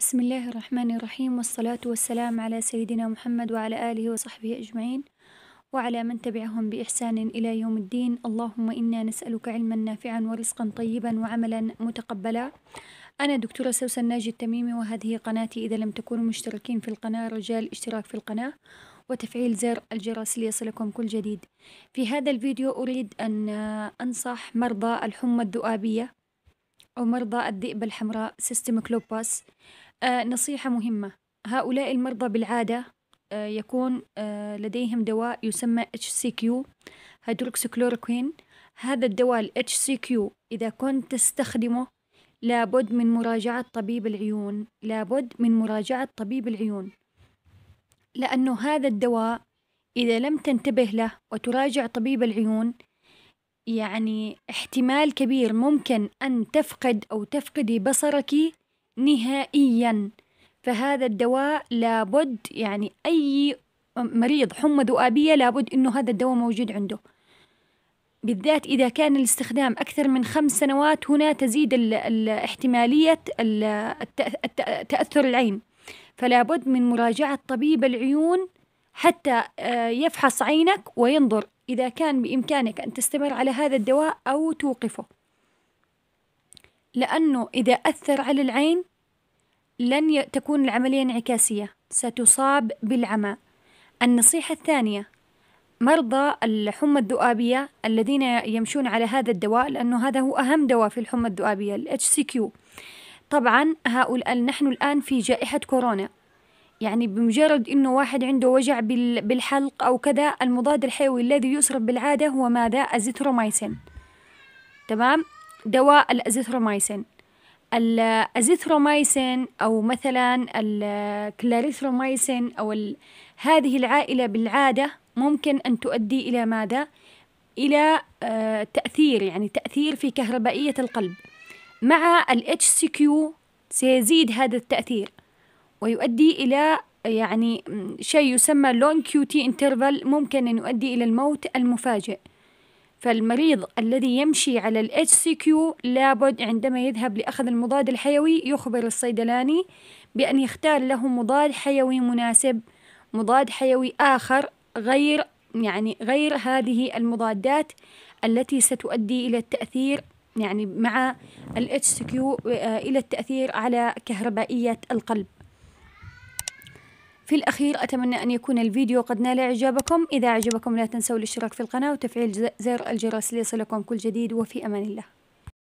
بسم الله الرحمن الرحيم والصلاة والسلام على سيدنا محمد وعلى آله وصحبه أجمعين وعلى من تبعهم بإحسان إلى يوم الدين اللهم إنا نسألك علما نافعا ورزقا طيبا وعملا متقبلا أنا دكتورة سوسن ناجي التميمي وهذه قناتي إذا لم تكونوا مشتركين في القناة رجاء الاشتراك في القناة وتفعيل زر الجرس ليصلكم كل جديد في هذا الفيديو أريد أن أنصح مرضى الحمى الذؤابية أو مرضى الذئبة الحمراء سيستم كلوباس آه، نصيحة مهمة هؤلاء المرضى بالعادة آه، يكون آه، لديهم دواء يسمى HCQ هيدروكسيكلوروكوين هذا الدواء ال HCQ إذا كنت تستخدمه لابد من مراجعة طبيب العيون لابد من مراجعة طبيب العيون لأنه هذا الدواء إذا لم تنتبه له وتراجع طبيب العيون يعني احتمال كبير ممكن أن تفقد أو تفقدي بصرك نهائيا فهذا الدواء لابد يعني أي مريض حمى ذؤابية لابد أنه هذا الدواء موجود عنده بالذات إذا كان الاستخدام أكثر من خمس سنوات هنا تزيد احتمالية تأثر العين فلابد من مراجعة طبيب العيون حتى آه، يفحص عينك وينظر إذا كان بإمكانك أن تستمر على هذا الدواء أو توقفه لأنه إذا أثر على العين لن تكون العملية انعكاسية ستصاب بالعمى النصيحة الثانية مرضى الحمى الذؤابية الذين يمشون على هذا الدواء لأنه هذا هو أهم دواء في الحمى الذؤابية ال HCQ طبعا هؤلاء نحن الآن في جائحة كورونا يعني بمجرد انه واحد عنده وجع بالحلق او كذا المضاد الحيوي الذي يصرف بالعاده هو ماذا ازيثرومايسين تمام دواء الأزيثرومايسين الأزيثرومايسين أو مثلا الكلاريثرومايسين أو هذه العائلة بالعادة ممكن أن تؤدي إلى ماذا؟ إلى آه، تأثير يعني تأثير في كهربائية القلب مع ال HCQ سيزيد هذا التأثير ويؤدي إلى يعني شيء يسمى لون كيو تي انترفال ممكن أن يؤدي إلى الموت المفاجئ فالمريض الذي يمشي على ال HCQ لابد عندما يذهب لأخذ المضاد الحيوي يخبر الصيدلاني بأن يختار له مضاد حيوي مناسب مضاد حيوي آخر غير يعني غير هذه المضادات التي ستؤدي إلى التأثير يعني مع ال HCQ آه، إلى التأثير على كهربائية القلب في الأخير أتمنى أن يكون الفيديو قد نال إعجابكم إذا أعجبكم لا تنسوا الاشتراك في القناة وتفعيل زر الجرس ليصلكم كل جديد وفي أمان الله